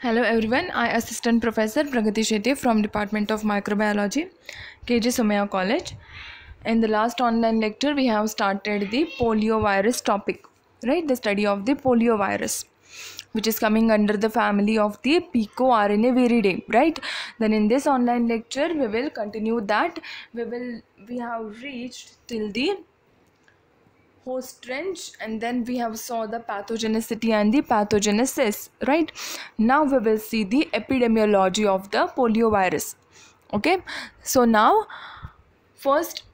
Hello everyone, I Assistant Professor Pragati Shetty from Department of Microbiology, KG Somaya College. In the last online lecture, we have started the polio virus topic, right? The study of the polio virus, which is coming under the family of the picorna viridae, right? Then in this online lecture, we will continue that. We will we have reached till the host trench and then we have saw the pathogenicity and the pathogenesis right now we will see the epidemiology of the polio virus okay so now first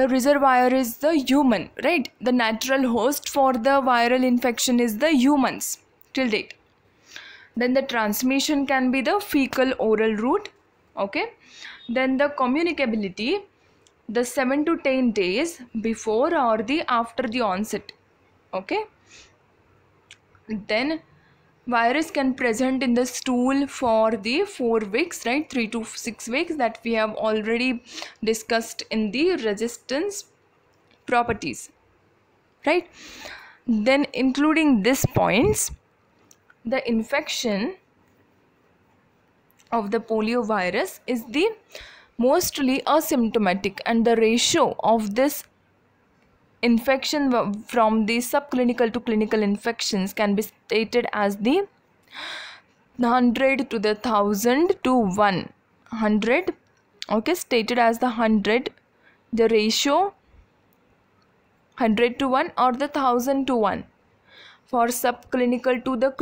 the reservoir is the human right the natural host for the viral infection is the humans till date then the transmission can be the fecal oral route okay then the communicability the 7 to 10 days before or the after the onset okay then virus can present in the stool for the 4 weeks right 3 to 6 weeks that we have already discussed in the resistance properties right then including these points the infection of the polio virus is the mostly asymptomatic and the ratio of this infection from the subclinical to clinical infections can be stated as the 100 to the 1000 to 100 okay stated as the 100 the ratio 100 to 1 or the 1000 to 1 for subclinical to the